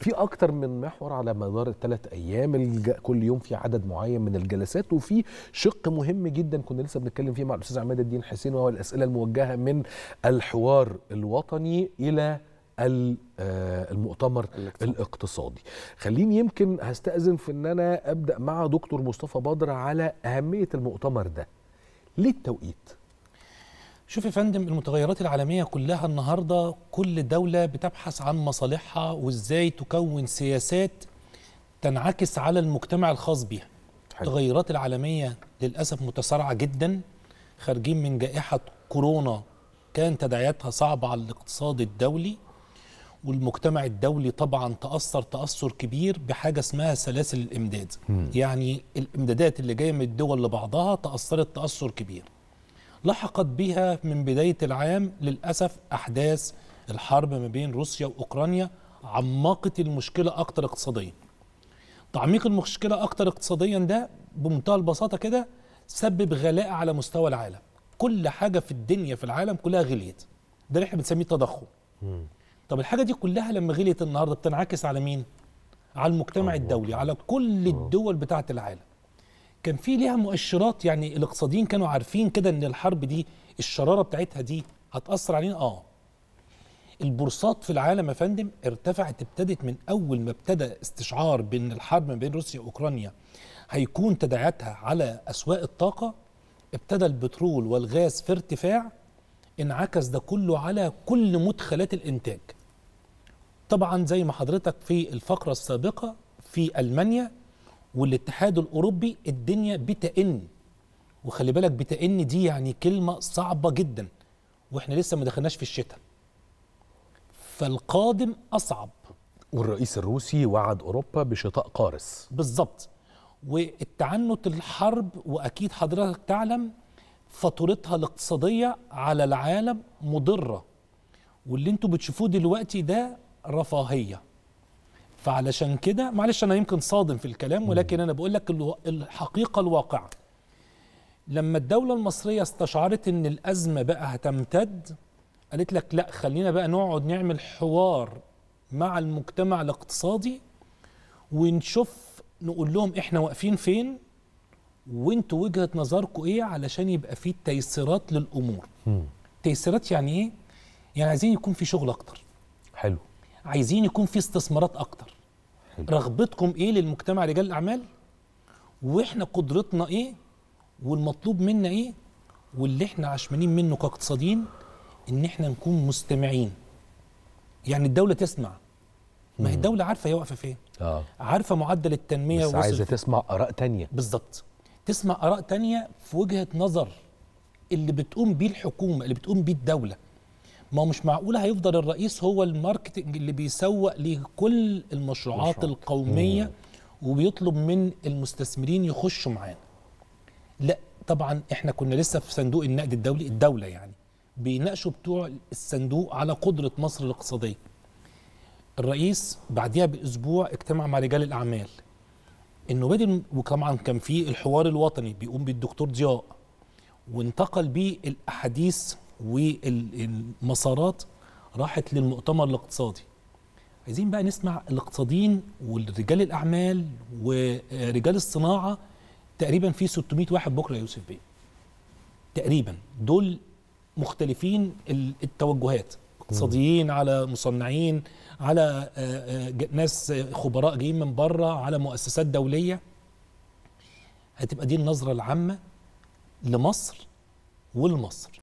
في اكتر من محور على مدار الثلاث ايام الج... كل يوم في عدد معين من الجلسات وفي شق مهم جدا كنا لسه بنتكلم فيه مع الاستاذ عماد الدين حسين وهو الاسئله الموجهه من الحوار الوطني الى آه، المؤتمر الاقتصادي. الاقتصادي خليني يمكن هستأذن في ان انا ابدا مع دكتور مصطفى بدر على اهميه المؤتمر ده ليه التوقيت شوف يا فندم المتغيرات العالمية كلها النهاردة كل دولة بتبحث عن مصالحها وإزاي تكون سياسات تنعكس على المجتمع الخاص بها التغيرات العالمية للأسف متسارعة جدا خارجين من جائحة كورونا كان تداعياتها صعبة على الاقتصاد الدولي والمجتمع الدولي طبعا تأثر تأثر كبير بحاجة اسمها سلاسل الإمداد م. يعني الإمدادات اللي جاية من الدول لبعضها تأثرت تأثر كبير لحقت بها من بداية العام للأسف أحداث الحرب ما بين روسيا وأوكرانيا عمقت المشكلة أكتر اقتصاديا تعميق المشكلة أكتر اقتصاديا ده بمنتهى البساطة كده سبب غلاء على مستوى العالم كل حاجة في الدنيا في العالم كلها غليت ده اللي احنا بنسميه التضخم طب الحاجة دي كلها لما غليت النهاردة بتنعكس على مين؟ على المجتمع الدولي على كل آه. الدول بتاعة العالم كان في ليها مؤشرات يعني الاقتصاديين كانوا عارفين كده ان الحرب دي الشراره بتاعتها دي هتاثر علينا اه البورصات في العالم يا فندم ارتفعت ابتدت من اول ما ابتدى استشعار بان الحرب ما بين روسيا واوكرانيا هيكون تداعياتها على اسواق الطاقه ابتدى البترول والغاز في ارتفاع انعكس ده كله على كل مدخلات الانتاج طبعا زي ما حضرتك في الفقره السابقه في المانيا والاتحاد الاوروبي الدنيا بتئن وخلي بالك بتئن دي يعني كلمه صعبه جدا واحنا لسه ما دخلناش في الشتاء فالقادم اصعب والرئيس الروسي وعد اوروبا بشتاء قارس بالظبط والتعنت الحرب واكيد حضرتك تعلم فاتورتها الاقتصاديه على العالم مضره واللي انتوا بتشوفوه دلوقتي ده رفاهيه فعلشان كده معلش انا يمكن صادم في الكلام ولكن انا بقول لك الحقيقه الواقعه لما الدوله المصريه استشعرت ان الازمه بقى هتمتد قالت لك لا خلينا بقى نقعد نعمل حوار مع المجتمع الاقتصادي ونشوف نقول لهم احنا واقفين فين وانتوا وجهه نظركم ايه علشان يبقى في تيسيرات للامور تيسيرات يعني ايه يعني عايزين يكون في شغل اكتر حلو عايزين يكون في استثمارات اكتر رغبتكم ايه للمجتمع رجال الاعمال واحنا قدرتنا ايه والمطلوب منا ايه واللي احنا عشمانين منه كاقتصاديين ان احنا نكون مستمعين يعني الدوله تسمع ما هي الدوله عارفه هي واقفه فين آه. عارفه معدل التنميه بس عايزه تسمع اراء تانية بالظبط تسمع اراء تانية في وجهه نظر اللي بتقوم بيه الحكومه اللي بتقوم بيه الدوله ما مش معقول هيفضل الرئيس هو الماركتنج اللي بيسوق لكل المشروعات مشروعات. القومية مم. وبيطلب من المستثمرين يخشوا معانا لا طبعا احنا كنا لسه في صندوق النقد الدولي الدولة يعني بيناقشوا بتوع الصندوق على قدرة مصر الاقتصادية الرئيس بعديها باسبوع اجتمع مع رجال الاعمال انه بدل وطبعا كان في الحوار الوطني بيقوم بالدكتور ضياء وانتقل بيه الاحاديث والمسارات راحت للمؤتمر الاقتصادي عايزين بقى نسمع الاقتصاديين ورجال الاعمال ورجال الصناعه تقريبا في 600 واحد بكره يا يوسف بيه تقريبا دول مختلفين التوجهات اقتصاديين على مصنعين على آه، آه، ناس آه، خبراء جايين من بره على مؤسسات دوليه هتبقى دي النظره العامه لمصر ولمصر